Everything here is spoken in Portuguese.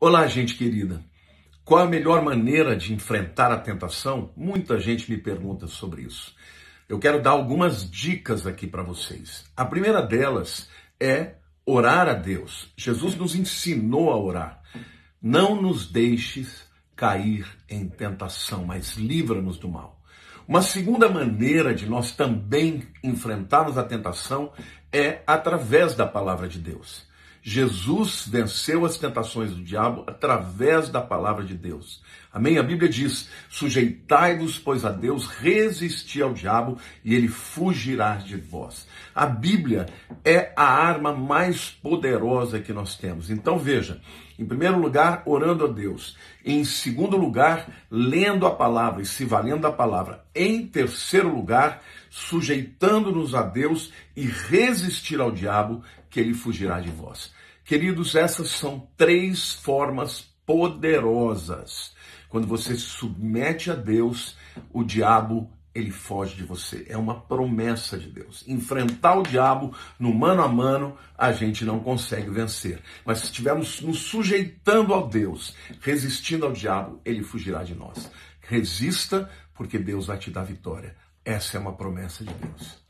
Olá, gente querida. Qual a melhor maneira de enfrentar a tentação? Muita gente me pergunta sobre isso. Eu quero dar algumas dicas aqui para vocês. A primeira delas é orar a Deus. Jesus nos ensinou a orar. Não nos deixes cair em tentação, mas livra-nos do mal. Uma segunda maneira de nós também enfrentarmos a tentação é através da palavra de Deus. Jesus venceu as tentações do diabo através da palavra de Deus. Amém? A Bíblia diz: sujeitai-vos, pois a Deus, resisti ao diabo e ele fugirá de vós. A Bíblia é a arma mais poderosa que nós temos. Então veja: em primeiro lugar, orando a Deus. Em segundo lugar, lendo a palavra e se valendo da palavra. Em terceiro lugar, sujeitando-nos a Deus e resistir ao diabo, que ele fugirá de vós. Queridos, essas são três formas poderosas. Quando você se submete a Deus, o diabo ele foge de você. É uma promessa de Deus. Enfrentar o diabo no mano a mano, a gente não consegue vencer. Mas se estivermos nos sujeitando ao Deus, resistindo ao diabo, ele fugirá de nós. Resista, porque Deus vai te dar vitória. Essa é uma promessa de Deus.